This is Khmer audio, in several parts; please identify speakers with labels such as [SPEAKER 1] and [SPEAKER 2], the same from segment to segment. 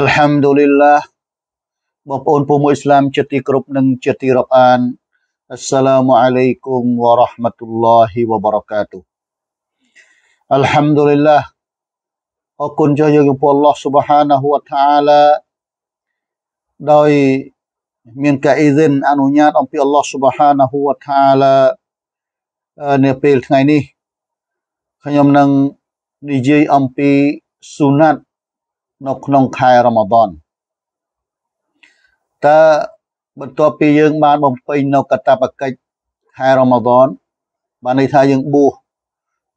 [SPEAKER 1] អัลហាំឌូលីឡាបងប្អូនពុំមួយស្លាមចិត្តទីគ្រប់និងចិត្តទីរាប់អានអស្សឡាមអាឡៃគុំវ៉ារ៉ាហ្មាតុលឡាហ៊ីវ៉ាបារកាតុអัลហាំឌូលីឡាអរគុណជាយើងចំពោះ Allah Subhanahu wa Ta'ala ដោយមានការអ៊ីសិនអនុញ្ញាតអំពី Allah Subhanahu wa Ta'ala នៅពេលថ្ងៃនេះខ្ញុំនឹងនិយាយអំពីស៊ូណាត់នៅក្នុងខែរ៉ាម៉ាដនតើបន្ទាប់ពីយើងបានបំពេញនៅកតបកិច្ចខែរ៉ាម៉ាដនបានន័យថាយើងបួស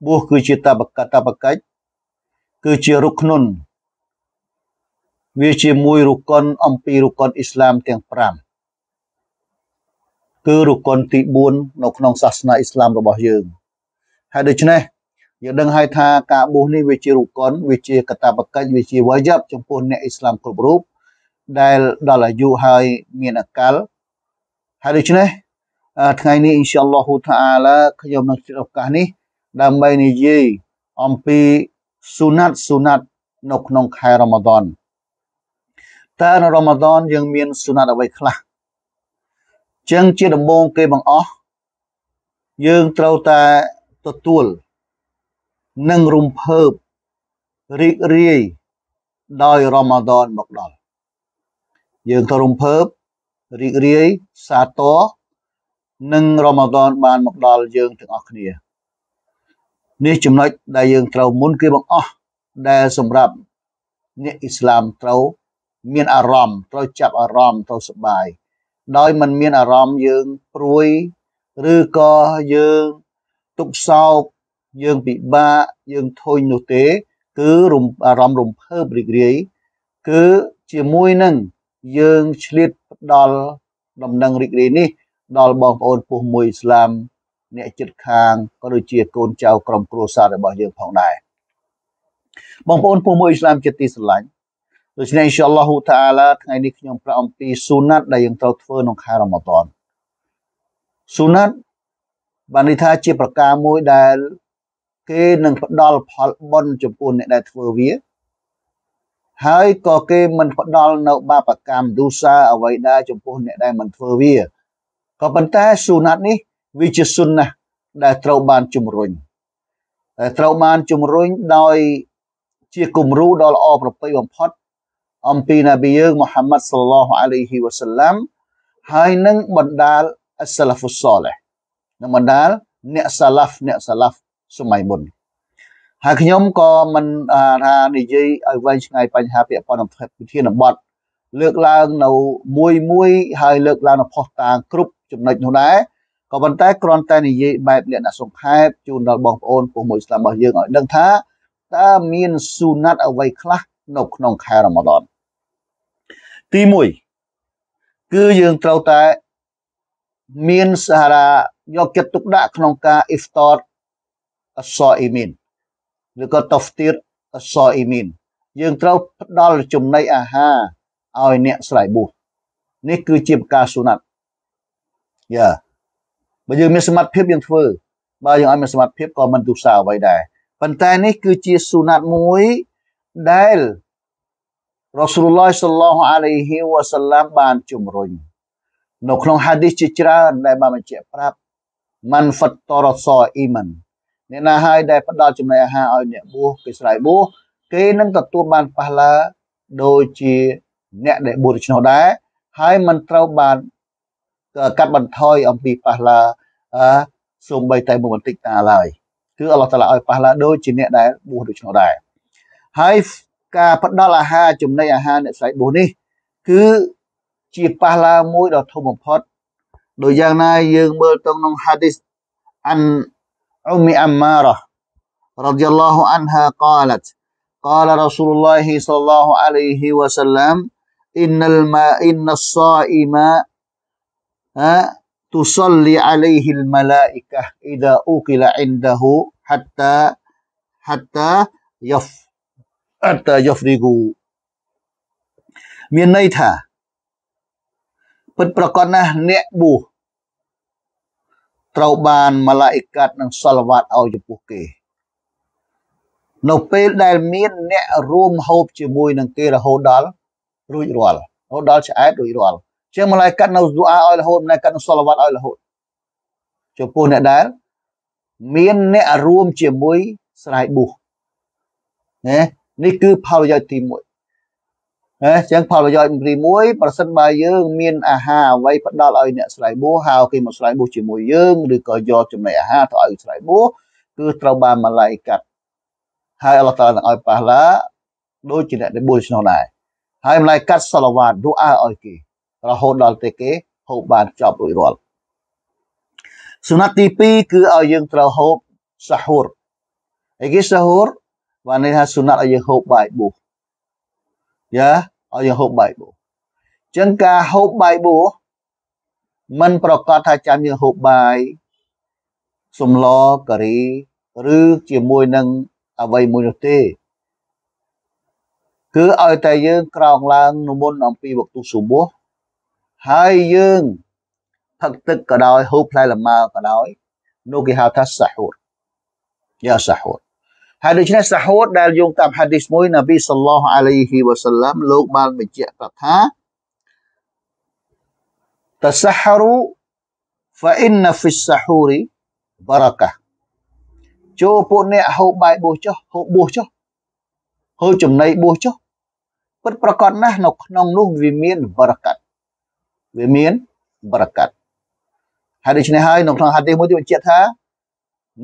[SPEAKER 1] បួសគឺជាតបកតបកិច្ចគឺជារុក្ខនុនវាជាមួយរុក្ខុនអំពីរុក្ខុនអ៊ីស្លាមទាំង5គឺរុក្ខុនទី4នៅក្នុងសាសនាអ៊ីស្លាមរបស់យើងហើយដូច្នេះយើងដឹងហើយថាការបួសនេះវាជារូបកុនវាជាកតាបកិច្ចវាជាវ៉ាយ៉ាប់ចំពោះអ្នកអ៊ីស្លាមគ្រប់រូបដែលដល់អាយុហើយមានអកលហើយដូច្នេះថ្ងៃនេះអ៊ីនសាអល់ឡោះតាអាឡាខ្ញុំនឹងជិះឱកាសនេះដើម្បីនិយាយអំពីស៊ូណាត់ស៊ូណាត់នៅក្នុងខែរ៉ម៉ាដនតើនៅរ៉ម៉ាដនយើងមានស៊ូណាត់អ្វីខ្លះចឹងជាដំបូងគេបង្អស់យើងត្រូវតែទទួលនិងរំភើបរីករាយដោយរ៉ម៉ាដនមកដល់យើងក៏រំភើបរីករាយសាទរនិងរ៉ម៉ាដនបានមកដល់យើងទាំងអស់គ្នានេះចំណុចដែលយើង ត្រូវមុនគេបង្អស់ដែលសម្រាប់ អ្នកអ៊ីស្លាមត្រូវ មានអារម្មណ៍ត្រូវចាប់អារម្មណ៍ត្រូវសប្បាយដោយមិនមានអារម្មណ៍យើងព្រួយឬក៏យើងទុកសោកយើងពិបាកយើងធុញនោះទេ គឺអារម្មណ៍រំភើបរីករាយគឺជាមួយនឹងយើងឆ្លៀតផ្ដល់ដំណឹងរីករាយនេះ ដល់បងប្អូនពុះមួយអ៊ីស្លាម អ្នកចិត្តខាងក៏ដូចជា កូនចៅក្រុមគ្រួសាររបស់យើងផងដែរបងប្អូនពុះមួយអ៊ីស្លាមជាទីស្រឡាញ់ដូច្នេះអ៊ីនសាអល់ឡោះតាអាឡាថ្ងៃនេះខ្ញុំប្រាប់អំពីស៊ូណាត់ដែលយើងត្រូវធ្វើក្នុងខែរ៉ាម៉ាឌនស៊ូណាត់បានន័យថាជាប្រការមួយដែលគេនឹងផ្ដល់ផលបុណ្យចំពោះអ្នកដែលធ្វើវាហើយក៏គេមិនផ្ដល់នៅបាបកម្មឌូសាអ្វីដែរចំពោះអ្នកដែលមិនធ្វើវាក៏ប៉ុន្តែស៊ូណាត់នេះវាជាស៊ុនណាដែលត្រូវបានជំរុញដែលត្រូវបានជំរុញដោយជាគំរូដ៏ល្អប្រពៃបំផុតអំពីនប៊ីយើងមូហាម៉ាត់សល្លោះអាឡៃហ៊ីវ៉ាសាឡាំហើយនឹងបណ្ដាលអសឡាហ្វុសសាលេះនឹងបណ្ដាល អ្នកសាឡាហ្វអ្នកសាឡាហ្វសម័យមុនហើយខ្ញុំក៏មិនថានិយាយឲ្យវែងឆ្ងាយបញ្ហាពាក់ព័ន្ធនឹងវិធានបទលើកឡើងនៅមួយមួយ ហើយលើកឡើងនៅផុសតាងគ្រប់ចំណុចនោះដែរក៏ប៉ុន្តែគ្រាន់តែនិយាយបែបលក្ខណៈសង្ខេបជូនដល់បងប្អូនពុះមួយស្លាប់របស់យើងឲ្យដឹងថាតើមានស៊ូណាត់អ្វីខ្លះនៅក្នុងខែរ៉ាម៉ាដនទី1គឺយើងត្រូវតែមានសារៈយកចិត្តទុកដាក់ក្នុងការ iftar អសអ៊ីមីនឬក៏តហ្វទៀរអសអ៊ីមីនយើងត្រូវផ្ដល់ចំណីអាហារឲ្យអ្នកស្រ័យបួសនេះគឺជាប្រការសុណាត់យ៉ាបើយើងមានសមត្ថភាពយើងធ្វើបើយើងអត់មានសមត្ថភាពក៏មិនទូសាអ្វីដែរប៉ុន្តែនេះគឺជាសុណាត់មួយដែលរ៉ាស៊ូលឡោះសល្លោះអាឡៃហ៊ីវ៉ាសឡាំបានជំរុញនៅក្នុងហាឌីសជាច្រើនដែលបានបញ្ជាក់ប្រាប់ម៉ាន់ហ្វាត់តរ៉សអ៊ីម៉ាន់អ្នកណាហើយដែលផ្ដល់ចំណីអាហារឲ្យអ្នកបួសគេស្រ័យបួសគេនឹងទទួលបានប៉ះឡាដូចជាអ្នកដែលបួសដូច្នោះដែរហើយមិនត្រូវបានកាត់បន្ថយអំពីប៉ះឡាអឺសូម្បីតែមួយបន្តិចតាឡើយគឺអល់ឡោះតាឡាឲ្យប៉ះឡាដូចជាអ្នកដែលបួសដូច្នោះដែរហើយការផ្ដល់អាហារចំណីអាហារអ្នកស្រ័យបួសនេះគឺជាប៉ះឡាមួយដ៏ធំបំផុតដោយយ៉ាងណាយើងមើលទៅក្នុងហាឌីសអាន أم أمارة رضي الله عنها قالت قال رسول الله صلى الله عليه وسلم إن الماء إن الصائم تصلي عليه الملائكة إذا أكل عنده حتى حتى يف حتى يفرغ មានន័យថាពិតប្រកបណាស់អ្នកបួសត្រូវបានម៉ាឡាអ៊ីកាត់នឹងសលវ៉ាត់ឲ្យចំពោះគេនៅពេលដែលមាន អ្នករួមហូបជាមួយ នឹងគេរហូតដល់រួចរាល់រហូតដល់ឆ្អែតរួចរាល់ជាងម៉ាឡាយកាត់នៅឌូអាឲ្យរហូតម្នាក់កាត់នៅសលវ៉ាត់ឲ្យរហូតចំពោះអ្នកដែលមានអ្នករួមជាមួយស្រ័យបុះណានេះគឺផលប្រយោជន៍ទី1អញ្ចឹងផលប្រយោជន៍ទី1ប្រសិនបើយើង មានអាហារអ្វីផ្ដល់ឲ្យអ្នកស្រ័យបួសហៅគេមកស្រ័យបួសជាមួយយើងឬក៏យកចំណីអាហារទៅឲ្យស្រ័យបួសគឺត្រូវបានម្លាយកាត់ហើយអល់ឡោះតានឹងឲ្យប៉ះឡាដូចជាអ្នកដែលបួសឆ្នាំដែរហើយម្លាយកាត់សលវ៉ាតឌូអាឲ្យគេរហូតដល់ទៅគេហូបបានចប់រួចរាល់សុណាត់ទី2គឺឲ្យយើងត្រូវហូបសាហូរអីគេសាហូរបានន័យថាសុណាត់ឲ្យយើងហូបបាយបួសយ៉ាឲ្យយើងហូប Bible អញ្ចឹងការហូប Bible มันប្រកាសថាចាំយើងហូបបាយសម្លការី ឬជាមួយនឹងអ្វីមួយនោះទេគឺឲ្យតែយើងក្រោកឡើងនិមន្តអំពីវគ្គសុបោះហើយយើងផឹកទឹកក៏ដោយហូបផ្លែលម៉ើក៏ដោយនោះគេហៅថាសាហូរយ៉ាសាហូរហើយដូច្នេះសាហូតដែលយោងតាមហាឌីសមួយនប៊ីសល្លោះអាឡៃហ៊ីវ៉ាសាឡាមលោកបានបញ្ជាក់ប្រាប់ថាតសាហរូ فإن في السحور بركة ចូលពួកអ្នកហូបបាយបួសចុះហូបបួសចុះហូបចំណីបួសចុះពិតប្រកបណាស់នៅក្នុងនោះវាមានបរកាត់វាមានបរកាត់ហើយដូច្នេះហើយនៅក្នុងហាឌីសមួយទៀតបញ្ជាក់ថា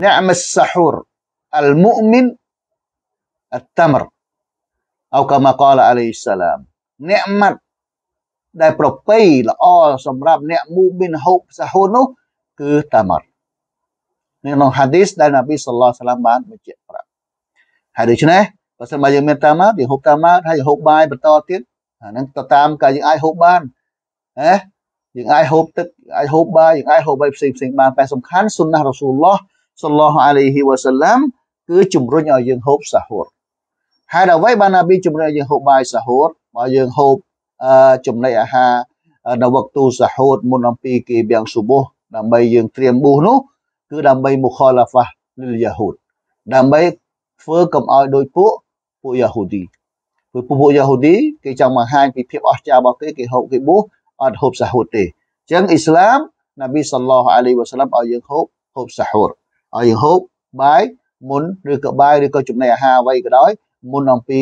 [SPEAKER 1] អ្នកមសាហូរ al-mu'min at-tamr អោកមកលអាឡៃសាឡាមអ្នកម៉ាត់ដែលប្រពៃល្អសម្រាប់អ្នកមូមីនហូបសាហ៊ូនោះគឺតាម៉ាត់នេះក្នុងហាឌីសដែលនប៊ីសល្លោះសាឡាមបានបញ្ជាក់ប្រាប់ហើយដូច្នេះបើសិនបើយើងមានតាម៉ាត់យើងហូបតាម៉ាត់ហើយហូបបាយបន្តទៀតអាហ្នឹងទៅតាមការយើងអាចហូបបានណាយើងអាចហូបទឹកអាចហូបបាយយើងអាចហូបបាយផ្សេងផ្សេងបានតែសំខាន់សុនណះរ៉ាស៊ូលឡោះសល្លោះអាឡៃហ៊ីវ៉ាសាឡាមគឺជំរុញឲ្យយើងហូបសាហូរហេតុអ្វីបានណាប៊ីជំរុញឲ្យយើងហូបបាយសាហូរបើយើងហូបចំណីអាហារនៅវកទូសាហូតមុនអំពីគេបៀងសុបោះដើម្បីយើងត្រៀមប៊ូសនោះគឺដើម្បីមុខឡាហ្វាលយ៉ាហូតដើម្បីធ្វើកុំឲ្យដូចពួកពួកយ៉ាហូឌីព្រោះពួកយ៉ាហូឌីគេចង់បង្ហាញពីភាពអស្ចារ្យរបស់គេគេហូបគេប៊ូសអត់ហូបសាហូតទេអញ្ចឹងអ៊ីស្លាមណាប៊ីសល្លោះអាឡៃវ៉ាសាឡាំឲ្យយើងហូបហូបសាហូតឲ្យយើងហូបបាយមុនឬក៏បាយឬក៏ចំណីអាហារអ្វីក៏ដោយមុនអំពី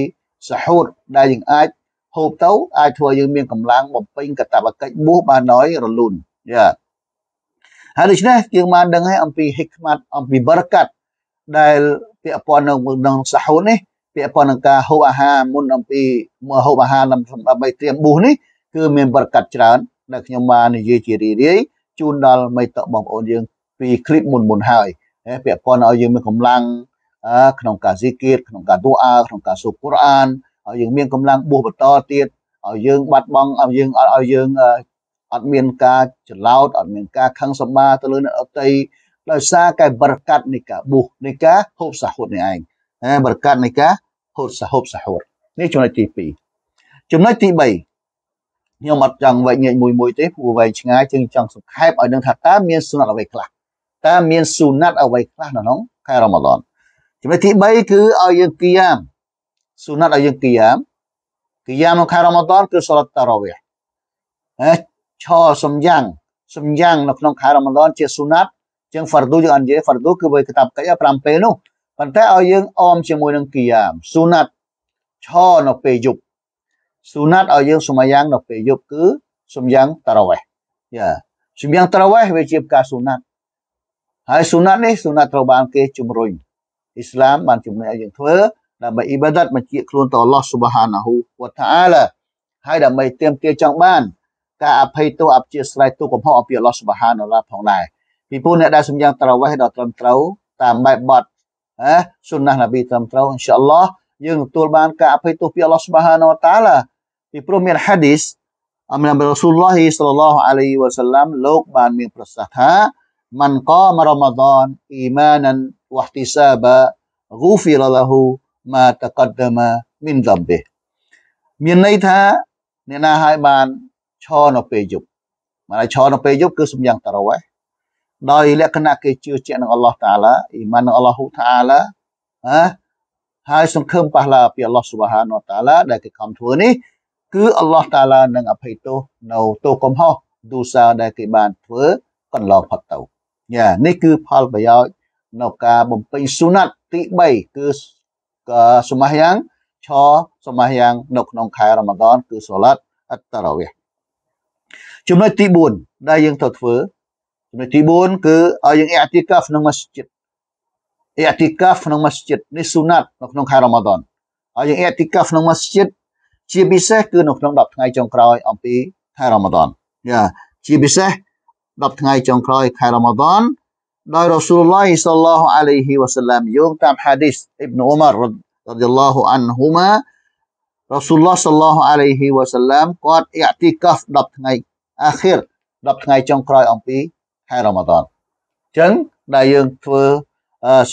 [SPEAKER 1] សហូតដែលយើងអាចហូបទៅអាចធ្វើយើងមានកម្លាំងបំពេញកតបកិច្ចបួសបានដោយរលូនយ៉ាហើយដូច្នេះយើងបានដឹងហើយអំពីហិកមាត់អំពីបរកាត់ដែលពាក់ព័ន្ធនឹងនឹងសហូតនេះ ពាក់ព័ន្ធនឹងការហូបអាហារមុនអំពីមើលហូបអាហារដើម្បីត្រៀមបួសនេះគឺមានបរកាត់ច្រើនដែលខ្ញុំបាននិយាយជារីរាយជូនដល់មិត្តបងប្អូនយើង ពីคลิปមុនមុនហើយពាក់ព័ន្ធឲ្យយើងមានកម្លាំងក្នុងការសិកាតក្នុងការទូអាក្នុងការសូត្រកូរ៉ានឲ្យយើងមានកម្លាំងបួសបន្តទៀតឲ្យយើងបាត់បង់ឲ្យយើងឲ្យយើងអត់មានការច្រឡោតអត់មានការខឹងសម្បាទៅលើអ្នកអតីដោយសារកែបរកាត់នៃការប៊ូនៃការហូបសាហូតនេះឯងហើយបរកាត់នៃការហូបសាហូបសាហូតនេះចំណុចទី2ចំណុចទី3ខ្ញុំអត់ចង់វែកញែកមួយមួយទេព្រោះវែងឆ្ងាយជាងចង់សង្ខេបឲ្យដឹងថាតើមានសំណត់អ្វីខ្លះតើមានស៊ូណាត់អ្វីខ្លះនៅក្នុងខែរ៉ាម៉ាឡនចំណុចទី3គឺឲ្យយើងគីយ៉ាមស៊ូណាត់ឲ្យយើងគីយ៉ាមគីយ៉ាមក្នុងខែរ៉ាម៉ាឡនគឺសូឡាត់តារ៉ាវេហ៎ឈរសំយ៉ាងសំយ៉ាងនៅក្នុងខែរ៉ាម៉ាឡនជាស៊ូណាត់ជាងហ្វារឌូយើងអត់និយាយហ្វារឌូគឺវាគតាប់កិច្ច5ពេលនោះប៉ុន្តែឲ្យយើងអមជាមួយនឹងគីយ៉ាមស៊ូណាត់ឈរនៅពេលយប់ស៊ូណាត់ឲ្យយើងសុំយ៉ាងនៅពេលយប់គឺសុំយ៉ាងតារ៉ាវេយ៉ាសុំយ៉ាងតារ៉ាវេវាជាផ្កាស៊ូណាត់ហើយសុណាត់នេះសុណាត់ត្រូវបានគេជំរុញអ៊ីស្លាមបានជំរុញឲ្យយើងធ្វើដើម្បីអ៊ីបាដាតបញ្ជាខ្លួនទៅអល់ឡោះស៊ុបហានាហ៊ូវតាអាឡាហើយដើម្បីទាមទារចង់បានការអភ័យទោសអព្យាស្រ័យទូកំហុសអពីអល់ឡោះស៊ុបហានាឡាផងដែរពីព្រោះអ្នកដែលសំយ៉ាងត្រវេះដល់ត្រឹមត្រូវតាមបែបបទណាសុណាស់នប៊ីត្រឹមត្រូវអ៊ីនសាអល់ឡោះយើងទទួលបានការអភ័យទោសពីអល់ឡោះស៊ុបហានាតាឡាពីព្រោះមានហាឌីសអំណាមរ៉ាស៊ូលឡោះសល្លឡោះអាឡៃវ៉ាសាឡាំលោកបានមានប្រសាសន៍ថា man qama Ramadan imanan wa ihtisaba ghufira lahu ma taqaddama min dhanbih មានន័យថាអ្នកណាឲ្យបានឈរនៅពេលយប់មកឲ្យឈរនៅពេលយប់គឺសំយ៉ាងតរោឯងដោយលក្ខណៈគេជឿជាក់នឹងអល់ឡោះតាឡាអ៊ីម៉ាននឹងអល់ឡោះតាឡាហ៎ហើយសង្ឃឹមប៉ះឡាពីអល់ឡោះស៊ុបហានតាឡាដែលគេខំធ្វើនេះ គឺអល់ឡោះតាឡានឹងអភ័យទោសនៅទោសកំហុសឌូសាដែលគេបានធ្វើកន្លងផុតទៅយ៉ានេះគឺផលប្រយោជន៍នៅការបំពេញសុណាត់ទី3គឺសមាយ៉ាងឆសមាយ៉ាងនៅក្នុងខែរ៉ាម៉ាដនគឺសូឡាត់អត្តរ៉ាវីចំណុចទី4ដែលយើងត្រូវធ្វើចំណុចទី4គឺឲ្យយើងអ៊ីអតិកាហ្វក្នុងម៉ាស្ជិតអ៊ីអតិកាហ្វក្នុងម៉ាស្ជិតនេះសុណាត់នៅក្នុងខែរ៉ាម៉ាដនឲ្យយើងអ៊ីអតិកាហ្វក្នុងម៉ាស្ជិតជាពិសេសគឺនៅក្នុង10ថ្ងៃចុងក្រោយអំពីខែរ៉ាម៉ាដនយ៉ាជាពិសេស10ថ្ងៃចុងក្រោយខែរ៉ម៉ាឌនដោយរ៉ាស៊ូលឡោះសល្លោះអាឡៃហ៊ីវ៉ាសាឡាមយោងតាមហាឌីសអ៊ីបនអ៊ុមាររ៉ាឌីឡោះអានហ៊ូម៉ារ៉ាស៊ូលឡោះសល្លោះអាឡៃហ៊ីវ៉ាសាឡាមគាត់អ៊ីទីកាហ្វ10ថ្ងៃអាខិរ10ថ្ងៃចុងក្រោយអំពីខែរ៉ាម៉ាឌនអញ្ចឹងដែលយើងធ្វើ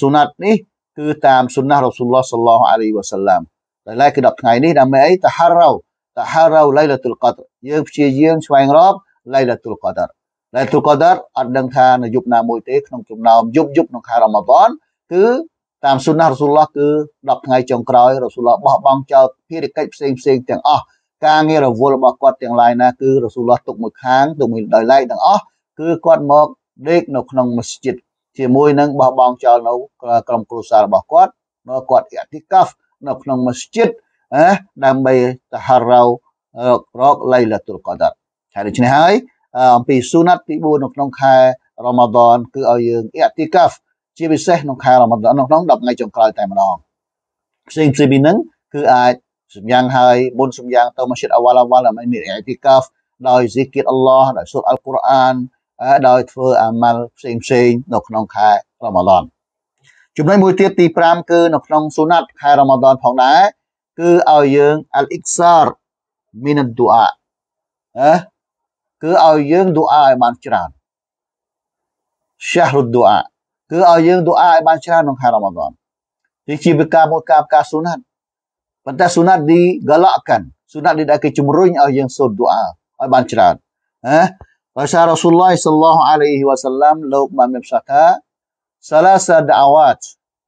[SPEAKER 1] ស៊ុណាត់នេះគឺតាមស៊ុណារ៉ាស៊ូលឡោះសល្លោះអាឡៃវ៉ាសាឡាមដែលឡែកគឺ10ថ្ងៃនេះដើម្បីអីតហារ៉ោតហារ៉ោឡៃឡាទុលកតរយើងព្យាយាមស្វែងរកឡៃឡាទុលកតរដែលទូកដារអត់ដឹងថានៅយុគណាមួយទេក្នុងចំណោមយុគយុគក្នុងខែរ៉ាម៉ាឌានគឺតាមសុណារ៉ាស៊ូលឡោះគឺ10ថ្ងៃចុងក្រោយរ៉ាស៊ូលឡោះបោះបង់ចោលភារកិច្ចផ្សេងផ្សេងទាំងអស់ការងាររវល់របស់គាត់ទាំងឡាយណាគឺរ៉ាស៊ូលឡោះទុកមួយខាងទុកមួយដោយឡែកទាំងអស់គឺគាត់មកដេកនៅក្នុងមស្ជីតជាមួយនឹងបោះបង់ចោលនៅក្រុមគ្រួសាររបស់គាត់មកគាត់អតិកាហ្វនៅក្នុងមស្ជីតណាដើម្បីតហារោរករកលៃឡាទុលកដារហើយដូច្នេះហើយអំពីស៊ូណាត់ទី4នៅក្នុងខែរ៉ម៉ាឌនគឺឲ្យយើងអ៊ីតិកាហ្វជាពិសេសក្នុងខែរ៉ម៉ាឌននៅក្នុង10ថ្ងៃចុងក្រោយតែម្ដងផ្សេងផ្សេងពីហ្នឹងគឺអាចសម្យ៉ាងហើយមុនសម្យ៉ាងទៅមស្ជីតអវ៉ាល់អវ៉ាល់ដើម្បីមានអ៊ីតិកាហ្វដោយហ្សិគិតអល់ឡោះដោយសូត្រអល់កុរអានដោយធ្វើអាម៉ាល់ផ្សេងផ្សេងនៅក្នុងខែរ៉ម៉ាឌនចំណុចមួយទៀតទី5គឺនៅក្នុងស៊ូណាត់ខែរ៉ម៉ាឌនផងដែរគឺឲ្យយើងអលអ៊ីកសារមីនដឌូអាអឺគឺឲ្យយើងឌូអាឲ្យបានច្រើនសះរឌូអាគឺឲ្យយើងឌូអាឲ្យបានច្រើនក្នុងខែរ៉ាម៉ាឌននេះជាវិការមួយការការសុណាត់ប៉ុន្តែសុណាត់ឌីកលកានសុណាត់ឌីដែលគេជំរុញឲ្យយើងសូត្រឌូអាឲ្យបានច្រើនហ៎ភាសារ៉ាស៊ូលឡាហ៍សលឡាហ៍អាឡៃហ៊ីវ៉ាសាឡាំលោកបានមានសាខាសាឡាសាដាវ៉ាត់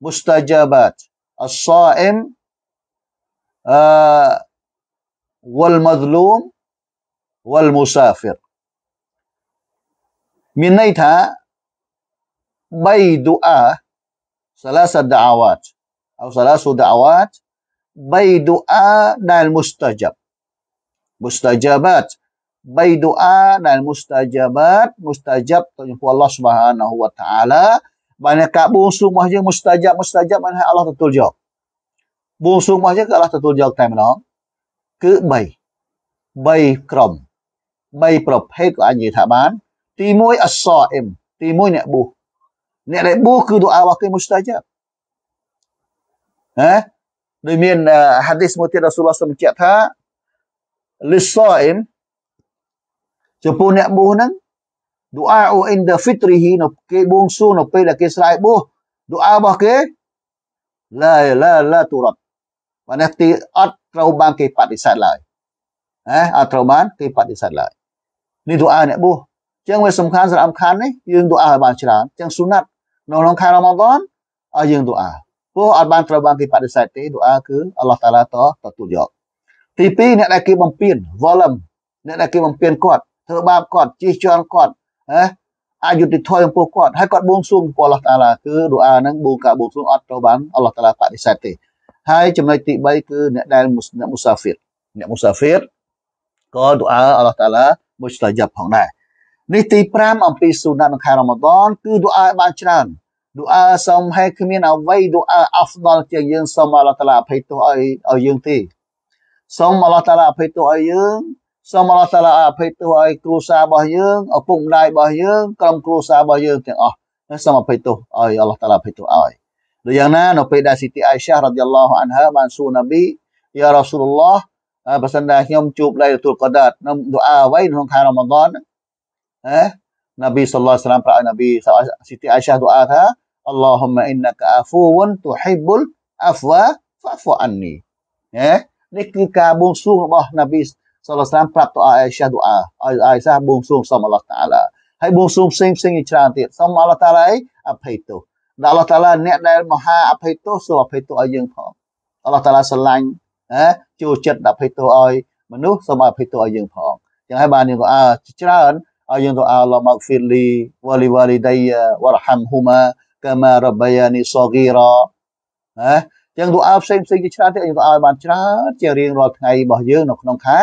[SPEAKER 1] មូស្តាជាបាត់អស់សាអឹមអឺវលមាឌលូម wal musafir. Minaitha bai du'a salasa da'awat atau salasu da'awat bai du'a dan mustajab. Mustajabat bai du'a dan mustajabat mustajab tu Allah Subhanahu wa taala banyak kak bungsu mahja mustajab mustajab mana Allah tetul jawab. Bungsu mahja Allah tetul jawab time no? Ke bai. Bai krom. 3ប្រភេទក៏អាចនិយាយថាបានទី1អសអឹមទី1អ្នកប៊ូអ្នកដែលប៊ូគឺទូអារបស់គេមុស្តាជាហ៎ដោយមានហាឌីសមួយទៀតរ៉ាស៊ូលឡោះសម្ជាក់ថាលិសអឹមចំពោះអ្នកប៊ូហ្នឹងឌូអាអ៊ូអ៊ីនដាហ្វីតរីហ៊ីនៅគេបួងសួងនៅពេលដែលគេស្រែកប៊ូឌូអារបស់គេឡាឡាឡាទូរ៉ាត់បានទីអត់ត្រូវបានគេបដិសេធឡើយហ៎អត់ត្រូវបានគេបដិសេធឡើយនេះទូអាអ្នកបួសអញ្ចឹងវាសំខាន់សារៈសំខាន់នេះយើងទូអាឲ្យបានច្រើនអញ្ចឹងស៊ុណាត់នៅក្នុងខែរ៉ម៉ាឌនឲ្យយើងទូអាព្រោះអត់បានត្រូវបានគេបដិសេធទេទូអាគឺអល់ឡោះតាឡាតទទួលយកទី2អ្នកដែលគេបំពេញ volume អ្នកដែលគេបំពេញគាត់ធ្វើបាបគាត់ជិះជាន់គាត់ហ៎អយុត្តិធម៌ចំពោះគាត់ហើយគាត់បួងសួងចំពោះអល់ឡោះតាឡាគឺទូអាហ្នឹងបួងការបួងសួងអត់ត្រូវបានអល់ឡោះតាឡាបដិសេធទេហើយចំណុចទី3គឺអ្នកដែលអ្នកមូសាហ្វៀតអ្នកមូសាហ្វៀតក៏ទូអាអល់ឡោះតាឡាមួយឆ្លៃយ៉ាប់ផងដែរនេះទី5អំពីសុណាត់ក្នុងខែរ៉ម៉ាឌនគឺឌូអាបានច្រើនឌូអាសូមហេគ្មាន អ្វីឌូអាអាហ្វដលជាងយើងសូមអល់ឡោះតាឡាអភ័យទោសឲ្យឲ្យយើងទេសូមអល់ឡោះតាឡាអភ័យទោសឲ្យយើងសូមអល់ឡោះតាឡាអភ័យទោសឲ្យគ្រួសាររបស់យើងឪពុកម្ដាយរបស់យើងក្រុមគ្រួសាររបស់យើងទាំងអស់សូមអភ័យទោសឲ្យអល់ឡោះតាឡាអភ័យទោសឲ្យដូចយ៉ាងណានៅពេលដែលស៊ីទីអៃសារ៉ាឌីយ៉ាឡោះអានហាបានសួរណាប៊ីយ៉ារ៉ាស៊ូលឡោះបើសិនតែខ្ញុំជួបលៃទទួលគាត់ដែរនៅឌូអាអ្វីក្នុងខែរ៉ម៉ាឌនហ៎នប៊ីសល្លាល់សាឡាមប្រាប់ឲ្យនប៊ីស៊ីទីអាយសាឌូអាថាអល់ឡោហ៊ុមអ៊ីនកាអាហ្វូវុនទូហ៊ីបុលអាហ្វវ៉ាហ្វាហ្វូអាននីហ៎នេះគឺការបួងសួងរបស់នប៊ីសល្លាល់សាឡាមប្រាប់ទៅអាយសាឌូអាឲ្យអាយសាបួងសួងសុំអល់ឡោះតាឡាហើយបួងសួងផ្សេងផ្សេងច្រើនទៀតសុំអល់ឡោះតាឡាឲ្យអភ័យទោសដល់អល់ឡោះតាឡាអ្នកដែលមហាអភ័យទោសសូមអភ័យទោសឲ្យយើងផងអល់ឡោះតាឡាស្រឡាញ់ណាចូលចិត្តអភ័យទោសឲ្យមនុស្សសូមអភ័យទោសឲ្យយើងផងចឹងហើយបានយើងក៏អើច្រើនឲ្យយើងទៅអើឡមកហ្វីលីវ៉ាលីវ៉ាលីដៃវ៉ារហាំហ៊ូម៉ាកាម៉ារបាយានីសូហ្គីរ៉ាណាចឹងទៅអើផ្សេងផ្សេងជាច្រើនទៀតយើងទៅឲ្យ បានច្រើនជារៀងរាល់ថ្ងៃរបស់យើងនៅក្នុងខែ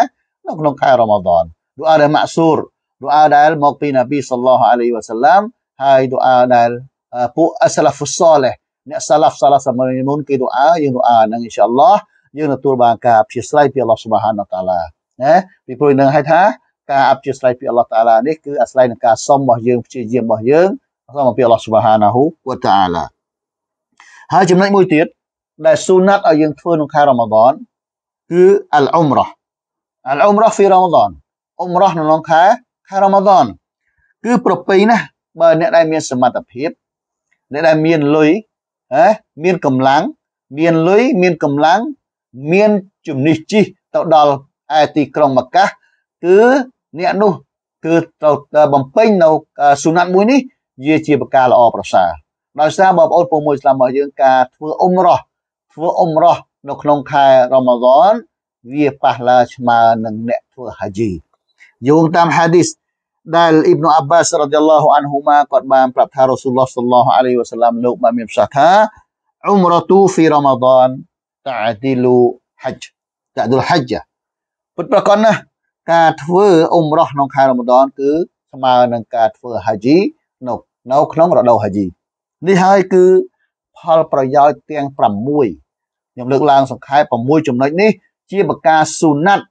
[SPEAKER 1] នៅក្នុងខែរ៉ាម៉ាឌនឌូអាដែលម៉ាក់ស៊ូរឌូអាដែលមកពីនប៊ីសល្លោះអាឡៃវ៉ាសាឡាំហើយឌូអាដែលពួកអសឡាហ្វុសសាលេះអ្នកសាឡាហ្វសាឡាសមុនគេឌូអាយើងឌូអានឹងអ៊ីនសាអល់ឡោះយើងទទួលបានការអព្យាស្រ័យពីអល់ឡោះសុបហានតាឡាណាពីព្រោះនឹងហៅថាការអព្យាស្រ័យពីអល់ឡោះតាឡានេះគឺអាស្រ័យនឹងការសុំរបស់យើងព្យាយាមរបស់យើងសូមពីអល់ឡោះសុបហានាហ៊ូវតាឡាហើយចំណុចមួយទៀតដែលស៊ូណាត់ឲ្យយើងធ្វើក្នុងខែរ៉ម៉ាឌនគឺអលអ៊ុមរ៉ះអលអ៊ុមរ៉ះហ្វីរ៉ម៉ាឌនអ៊ុមរ៉ះនៅក្នុងខែខែរ៉ម៉ាឌនគឺប្រពៃណាស់បើអ្នកដែលមានសមត្ថភាពអ្នកដែលមានលុយហ៎មានកម្លាំងមានលុយមានកម្លាំងមានជំនិះជីទៅដល់ឯទីក្រុងមកាសគឺអ្នកនោះគឺត្រូវបំពេញនៅសុណាត់មួយនេះវាជាប្រការល្អប្រសើរដោយសារបងប្អូនពលមួយឥស្លាមរបស់យើងការធ្វើអ៊ុំរ៉ោះធ្វើអ៊ុំរ៉ោះនៅក្នុងខែរ៉ម៉ាឌនវាប៉ះលើស្មើនឹងអ្នកធ្វើហាជីយោងតាមហាឌីសដែលអ៊ីបនុអាបាសរ៉ាឌីយ៉ាឡោះអានហ៊ូម៉ាគាត់បានប្រាប់ថារ៉ូស៊ូលឡោះសល្លោះអាឡៃវ៉ាសឡាមលោកបានមានប្រសាសន៍ថាអ៊ុំរ៉ាទូហ្វីរ៉ម៉ាឌនតាទីលូហិចតាឌុលហិចពិតប្រាកដណាស់ការធ្វើអ៊ុំរ៉ោះក្នុងខែរ៉ាម៉ាឌនគឺស្មើនឹងការធ្វើហាជីនៅនៅក្នុងរដូវហាជីនេះហើយគឺ ផលប្រយោជន៍ទាំង6ខ្ញុំលើកឡើង សង្ខេប6ចំណុចនេះ ជាបកាសុណាត់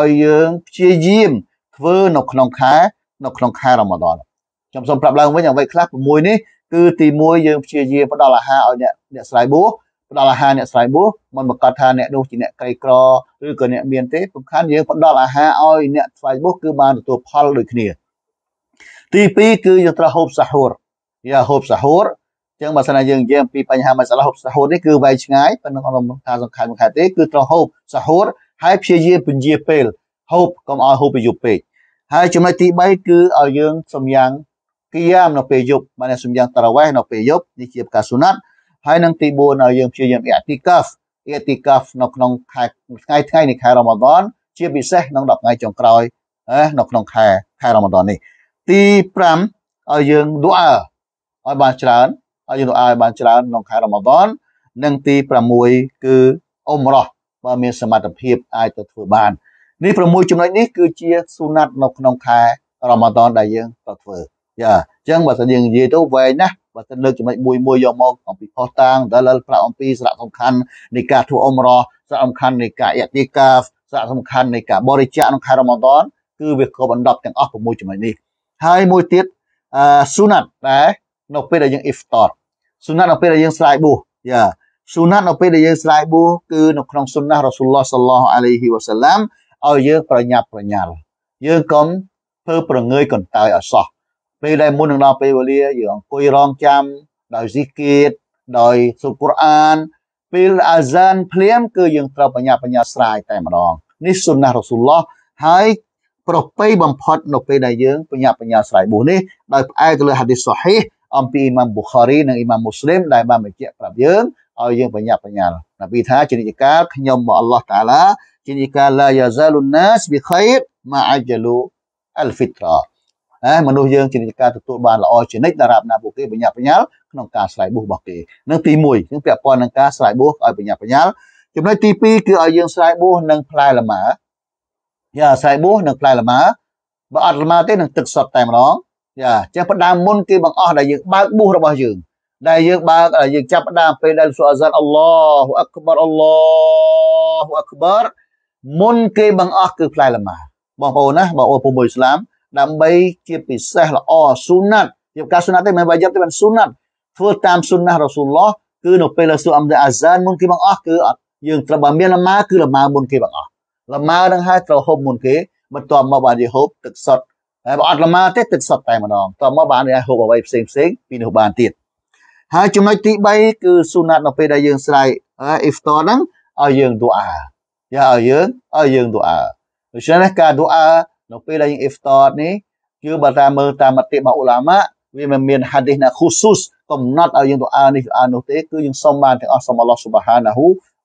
[SPEAKER 1] ឲ្យយើងព្យាយាមធ្វើនៅក្នុងខែនៅក្នុងខែរ៉ាម៉ាឌនខ្ញុំសូមប្រាប់ឡើងវិញអ្វីខ្លះ6នេះគឺទី1យើងព្យាយាមផ្ដល់អាហារឲ្យអ្នកអ្នកស្រ័យបួសផ្ដល់អាហារអ្នកស្រ័យបួសមិនបង្កត់ថាអ្នកនោះជាអ្នកក្រីក្រឬក៏អ្នកមានទេសំខាន់យើងផ្ដល់អាហារឲ្យអ្នកស្រ័យបួសគឺបានទទួលផលដូចគ្នាទី2គឺយើងត្រូវហូបសាហូរយាហូបសាហូរចឹងបើសិនណាយើងនិយាយអំពីបញ្ហាមួយសាឡហូបសាហូរនេះគឺវែងឆ្ងាយប៉ុន្តែក្នុងការសំខាន់មួយខែទេគឺត្រូវហូបសាហូរហើយព្យាយាមពន្យាពេលហូបកុំឲ្យហូបពេលយប់ពេកហើយចំណុចទី3គឺឲ្យយើងសំយ៉ាងគៀមនៅពេលយប់បានសំយ៉ាងតារ៉ាវេះនៅពេលយប់នេះជាផ្កាសុណាត់ហើយនឹងទី4យើងព្យាយាមអ៊ីទីកាហ្វអ៊ីទីកាហ្វនៅក្នុងខែថ្ងៃថ្ងៃនៃខែរ៉ម៉ាឌនជាពិសេសក្នុង10ថ្ងៃចុងក្រោយនៅក្នុងខែខែរ៉ម៉ាឌននេះ ទី5ឲ្យយើងឌូអាឲ្យបានច្រើនឲ្យយើងឌូអាឲ្យបានច្រើនក្នុងខែរ៉ម៉ាឌននិងទី6គឺអ៊ុមរ៉ោះបើមានសមត្ថភាពអាចទៅធ្វើបាននេះ6ចំណុចនេះគឺជាស៊ូណាត់នៅក្នុងខែរ៉ម៉ាឌនដែលយើងត្រូវធ្វើយ៉ាអញ្ចឹងបើសិនយើងនិយាយទៅវែងណាស់បើសិនលើកចំណុចមួយមួយយកមកអំពីផុសតាងដែលប្រាក់អំពីសារៈសំខាន់នៃការធ្វើអមរសារៈសំខាន់នៃការយតិកាសារៈសំខាន់នៃការបរិច្ចាគក្នុងខែរ៉ូម៉ាដនគឺវាគ្រប់អណ្ដប់ទាំងអស់6ចំណុចនេះហើយមួយទៀតអឺស៊ូណាត់ដែរនៅពេលដែលយើងអ៊ីហ្វតរស៊ូណាត់នៅពេលដែលយើងស្រាយប៊ូយ៉ាស៊ូណាត់នៅពេលដែលយើងស្រាយប៊ូគឺនៅក្នុងស៊ុនណាស់រ៉ាស៊ូលឡោះសល្លោះអាឡៃហ៊ីវ៉ាសាឡាមឲ្យយើងប្រញាប់ប្រញាល់យើងកុំធ្វើប្រងើយកន្តើយឲ្យសោះពេលដែលមុននឹងដល់ពេលវេលាយើងអង្គុយរងចាំដោយស៊ីគៀតដោយសូត្រកូរ៉ានពេលអាហ្សានភ្លាមគឺយើងត្រូវបញ្ញាបញ្ញាស្រាយតែម្ដងនេះសុនណះរ៉ាស៊ូលឡោះហើយប្រពៃបំផុតនៅពេលដែលយើងបញ្ញាបញ្ញាស្រ័យបួសនេះដោយផ្អែកទៅលើហាឌីសសូហ៊ីអំពីអ៊ីម៉ាមប៊ូខារីនិងអ៊ីម៉ាមមូស្លីមដែលបានបញ្ជាក់ប្រាប់យើងឲ្យយើងបញ្ញាបញ្ញាណាប៊ីថាជានិច្ចកាលខ្ញុំរបស់អល់ឡោះតាឡាជានិច្ចកាលឡាយ៉ាហ្សាលុនណាសប៊ីខៃរម៉ាអាជលូអលហ្វីត្រាណាមនុស្សយើងជានិច្ចការទទួលបានល្អជានិច្ចតារាបណាពួកគេបញ្ញាបញ្ញាល់ក្នុងការស្រាយបួសរបស់គេនឹងទី1គឺពាក់ព័ន្ធនឹងការស្រាយបួសឲ្យបញ្ញាបញ្ញាល់ចំណុចទី2គឺឲ្យយើងស្រាយបួសនឹងផ្លែលម៉ាយ៉ាស្រាយបួសនឹងផ្លែលម៉ាបើអត់លម៉ាទេនឹងទឹកសុទ្ធតែម្ដងយ៉ាអញ្ចឹងផ្ដើមមុនគេបង្អស់ដែលយើងបើកបួសរបស់យើងដែលយើងបើកយើងចាប់ផ្ដើមពេលដែលសូអាសានអល់ឡោះអក្បរអល់ឡោះអក្បរមុនគេបង្អស់គឺផ្លែលម៉ាបងប្អូនណាបងប្អូនពុំមួយឥស្លាមដើម្បីជាពិសេសល្អស៊ុណាត់ជាការស៊ុណាត់ទេមិនវ៉ាយិបទេបានស៊ុណាត់ធ្វើតាមស៊ុណាត់រ៉ាស៊ូលឡោះគឺនៅពេលរ៉ាស៊ូលអំដាអាហ្សានមុនគេបងអស់គឺអត់យើងត្រូវបើមានលម៉ាគឺលម៉ាមុនគេបងអស់លម៉ានឹងហើយត្រូវហូបមុនគេបន្ទាប់មកបានយីហូបទឹកសុទ្ធហើយបើអត់លម៉ាទេទឹកសុទ្ធតែម្ដងតោះមកបានយីហូបអ្វីផ្សេងផ្សេងពីនោះបានទៀតហើយចំណុចទី3គឺស៊ុណាត់នៅពេលដែលយើងស្រែកអ៊ីហ្វតហ្នឹងឲ្យយើងឌូអាយ៉ាឲ្យយើងឲ្យយើងឌូអាដូច្នេះការឌូអានៅពេលដែលយើង iftar នេះគឺបើតាមមើលតាមមតិរបស់ឧឡាម៉ាវាមិនមាន hadith ណា khusus កំណត់ឲ្យយើងទៅអាននេះអាននោះទេគឺយើងសុំបានទាំងអស់សុំ Allah Subhanahu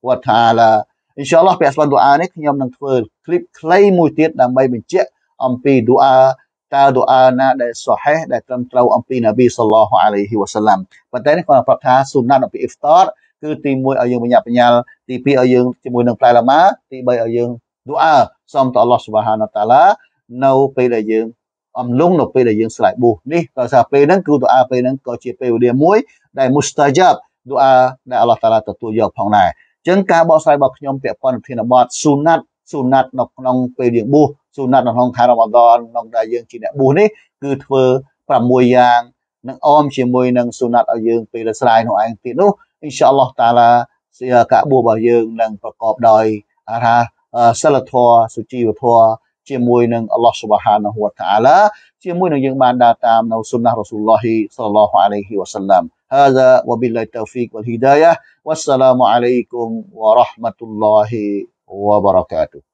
[SPEAKER 1] wa Ta'ala អ៊ីនសាអល់ឡោះពាក្យស្វាន់ឌូអានេះខ្ញុំនឹងធ្វើ clip ខ្លីមួយទៀតដើម្បីបញ្ជាក់អំពីឌូអាតើឌូអាណាដែលសុហេះដែលត្រឹមត្រូវអំពីនប៊ីសល្លោះអាឡៃហ៊ីវ៉ាសាឡាំប៉ុន្តែនេះគាត់ប្រាប់ថាស៊ូណាត់អំពី iftar គឺទី1ឲ្យយើងបញ្ញាបញ្ញាលទី2ឲ្យយើងជាមួយនឹងផ្លែលម៉ាទី3ឲ្យយើងឌូអាសុំតអល់ឡោះស៊ុបហានតាឡានៅពេលដែលយើងអំឡុងនៅពេលដែលយើងស្លាយប៊ូនេះដោយសារពេលហ្នឹងគឺទូអាពេលហ្នឹងក៏ជាពេលវេលាមួយដែលមុស្តាយ៉ាប់ទូអាដែលអល់ឡោះតាឡាទទួលយកផងដែរអញ្ចឹងការបកស្រាយរបស់ខ្ញុំពាក់ព័ន្ធនឹងធានបទស៊ូណាត់ស៊ូណាត់នៅក្នុងពេលយើងប៊ូស៊ូណាត់នៅក្នុងខែរ៉ម៉ាដនក្នុងដែលយើងជាអ្នកប៊ូនេះគឺធ្វើ6យ៉ាងនឹងអមជាមួយនឹងស៊ូណាត់ឲ្យយើងពេលស្រាយនោះឯងទៀតនោះអ៊ីនសាអល់ឡោះតាឡាការប៊ូរបស់យើងនឹងប្រកបដោយថាសិលធម៌សុជីវធម៌ជាមួយនឹង Allah Subhanahu Wa Ta'ala ជាមួយនឹងយើងបានដើរតាមនៅ Sunnah Rasulullah Sallallahu Alaihi Wasallam هذا وبالله التوفيق والهدايه والسلام عليكم ورحمه الله وبركاته